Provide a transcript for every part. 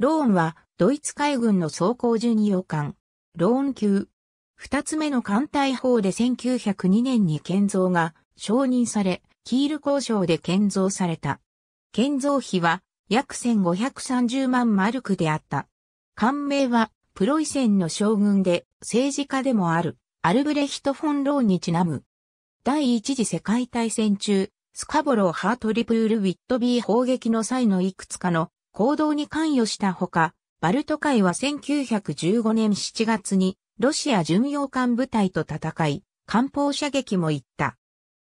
ローンは、ドイツ海軍の装甲巡洋艦、ローン級。二つ目の艦隊法で1902年に建造が承認され、キール交渉で建造された。建造費は約1530万マルクであった。艦名は、プロイセンの将軍で政治家でもある、アルブレヒト・フォン・ローンにちなむ。第一次世界大戦中、スカボロー・ハートリプール・ウィットビー砲撃の際のいくつかの行動に関与したほか、バルト海は1915年7月にロシア巡洋艦部隊と戦い、艦砲射撃も行った。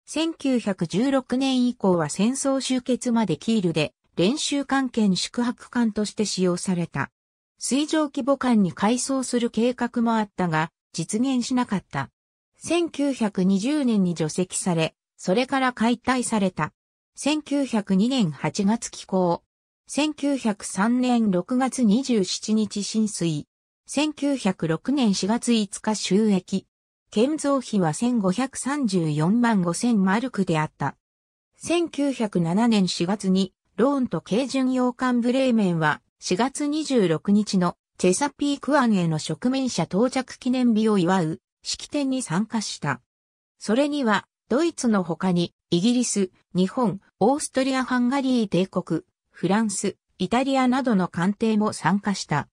1916年以降は戦争終結までキールで練習艦兼宿泊艦として使用された。水上規模艦に改装する計画もあったが、実現しなかった。1920年に除籍され、それから解体された。1902年8月寄港、1903年6月27日浸水。1906年4月5日収益。建造費は1534万5000マルクであった。1907年4月に、ローンと軽巡洋艦ブレーメンは、4月26日のチェサピークンへの植民者到着記念日を祝う式典に参加した。それには、ドイツの他に、イギリス、日本、オーストリア・ハンガリー帝国、フランス、イタリアなどの艦艇も参加した。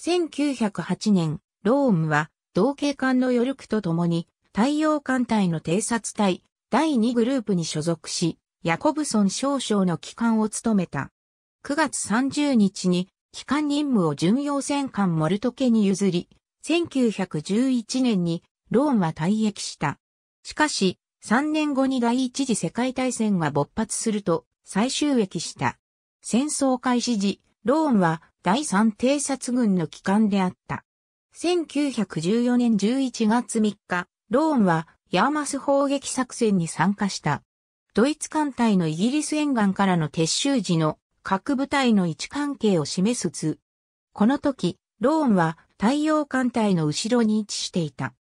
1908年、ロームは、同系艦の余力とともに、太陽艦隊の偵察隊、第2グループに所属し、ヤコブソン少将の機関を務めた。9月30日に、機関任務を巡洋戦艦モルトケに譲り、1911年に、ローンは退役した。しかし、3年後に第一次世界大戦が勃発すると、再収益した。戦争開始時、ローンは第三偵察軍の機関であった。1914年11月3日、ローンはヤーマス砲撃作戦に参加した。ドイツ艦隊のイギリス沿岸からの撤収時の各部隊の位置関係を示す図。この時、ローンは太陽艦隊の後ろに位置していた。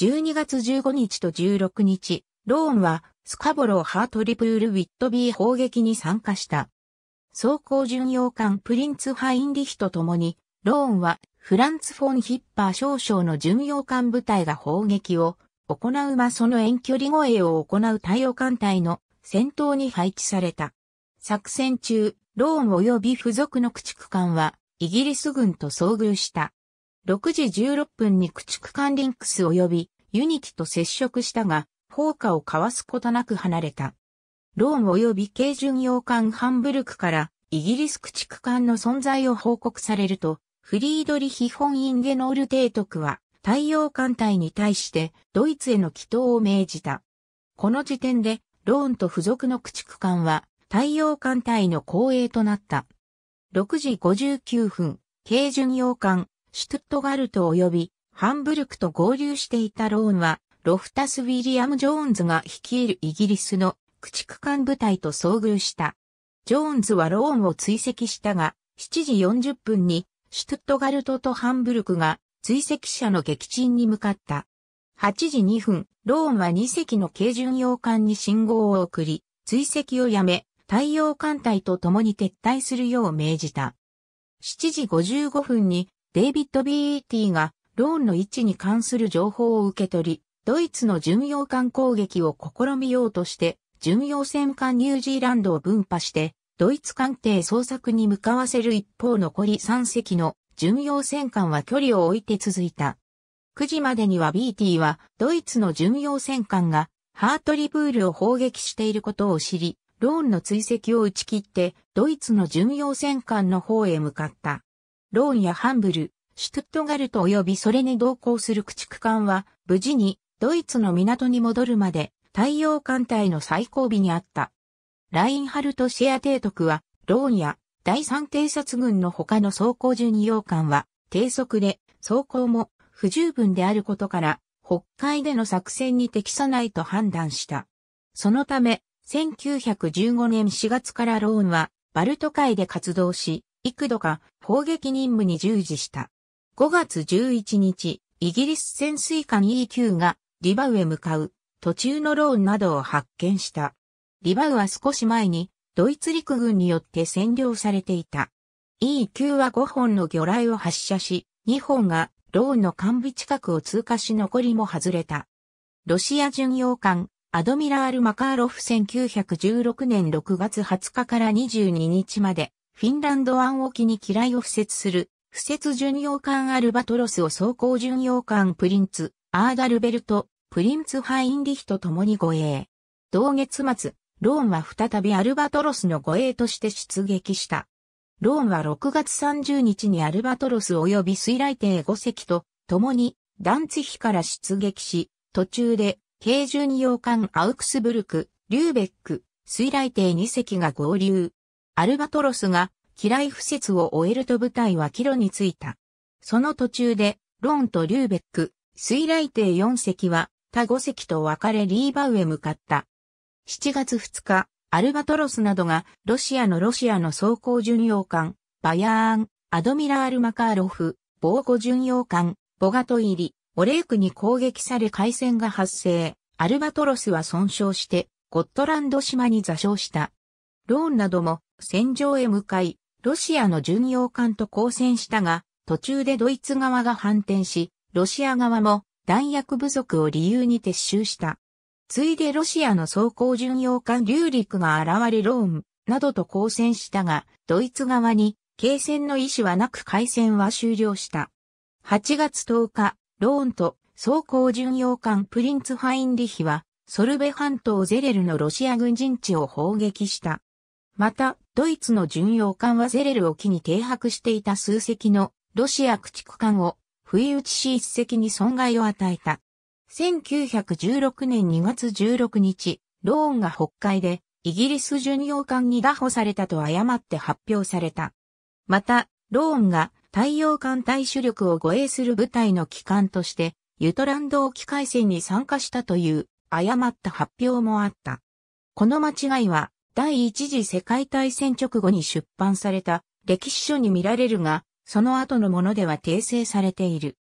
12月15日と16日、ローンはスカボロー・ハートリプール・ウィットビー砲撃に参加した。走行巡洋艦プリンツ・ハインリヒと共に、ローンはフランツ・フォン・ヒッパー少将の巡洋艦部隊が砲撃を行うまその遠距離護衛を行う太陽艦隊の戦闘に配置された。作戦中、ローン及び付属の駆逐艦はイギリス軍と遭遇した。6時16分に駆逐艦リンクス及びユニティと接触したが、砲火をかわすことなく離れた。ローン及び軽巡洋艦ハンブルクからイギリス駆逐艦の存在を報告されると、フリードリヒ・フォン・インゲノール提督は太陽艦隊に対してドイツへの祈祷を命じた。この時点でローンと付属の駆逐艦は太陽艦隊の後衛となった。6時59分、軽巡洋艦、シュトゥットガルト及びハンブルクと合流していたローンは、ロフタス・ウィリアム・ジョーンズが率いるイギリスの駆逐艦部隊と遭遇した。ジョーンズはローンを追跡したが、7時40分にシュトットガルトとハンブルクが追跡者の撃沈に向かった。8時2分、ローンは2隻の軽巡洋艦に信号を送り、追跡をやめ、太陽艦隊と共に撤退するよう命じた。7時55分にデイビッド・ビーティがローンの位置に関する情報を受け取り、ドイツの巡洋艦攻撃を試みようとして巡洋戦艦ニュージーランドを分派して、ドイツ艦艇捜索に向かわせる一方残り3隻の巡洋戦艦は距離を置いて続いた。9時までには BT はドイツの巡洋戦艦がハートリブールを砲撃していることを知り、ローンの追跡を打ち切って、ドイツの巡洋戦艦の方へ向かった。ローンやハンブル、シュトゥットガルト及びそれに同行する駆逐艦は、無事にドイツの港に戻るまで太陽艦隊の最後尾にあった。ラインハルト・シェア提督は、ローンや第三偵察軍の他の装甲巡洋艦は低速で装甲も不十分であることから北海での作戦に適さないと判断した。そのため1915年4月からローンはバルト海で活動し幾度か砲撃任務に従事した。5月11日イギリス潜水艦 e q がリバウへ向かう途中のローンなどを発見した。リバウは少し前にドイツ陸軍によって占領されていた。E 級は5本の魚雷を発射し、2本がローンの幹部近くを通過し残りも外れた。ロシア巡洋艦、アドミラール・マカーロフ1916年6月20日から22日まで、フィンランド湾沖に機雷を敷設する、敷設巡洋艦アルバトロスを走行巡洋艦プリンツ、アーダルベルト、プリンツ・ハインリヒと共に護衛。同月末、ローンは再びアルバトロスの護衛として出撃した。ローンは6月30日にアルバトロス及び水雷艇5隻と共にダンツヒから出撃し、途中で軽巡洋艦アウクスブルク、リューベック、水雷艇2隻が合流。アルバトロスが機雷不設を終えると部隊は帰路に着いた。その途中でローンとリューベック、水雷艇4隻は他五隻と別れリーバウへ向かった。7月2日、アルバトロスなどがロシアのロシアの装甲巡洋艦、バヤーン、アドミラール・マカーロフ、防護巡洋艦、ボガト入り、オレークに攻撃され海戦が発生、アルバトロスは損傷して、ゴットランド島に座礁した。ローンなども戦場へ向かい、ロシアの巡洋艦と交戦したが、途中でドイツ側が反転し、ロシア側も弾薬不足を理由に撤収した。ついでロシアの装甲巡洋艦リューリクが現れローンなどと交戦したが、ドイツ側に継戦の意思はなく海戦は終了した。8月10日、ローンと装甲巡洋艦プリンツ・ファインリヒは、ソルベ半島ゼレルのロシア軍陣地を砲撃した。また、ドイツの巡洋艦はゼレル沖に停泊していた数隻のロシア駆逐艦を不意打ちし一石に損害を与えた。1916年2月16日、ローンが北海で、イギリス巡洋艦に拿捕されたと誤って発表された。また、ローンが太陽艦大主力を護衛する部隊の機関として、ユトランド沖海戦に参加したという誤った発表もあった。この間違いは、第一次世界大戦直後に出版された歴史書に見られるが、その後のものでは訂正されている。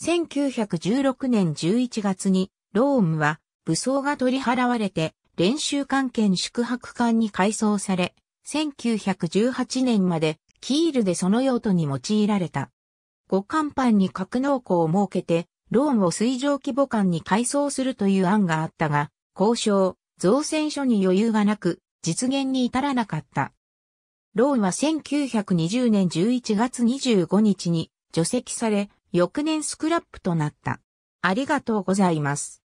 1916年11月に、ロームは武装が取り払われて、練習関係宿泊館に改装され、1918年までキールでその用途に用いられた。五甲板に格納庫を設けて、ローンを水上規模館に改装するという案があったが、交渉、造船所に余裕がなく、実現に至らなかった。ローンは1920年11月25日に除籍され、翌年スクラップとなった。ありがとうございます。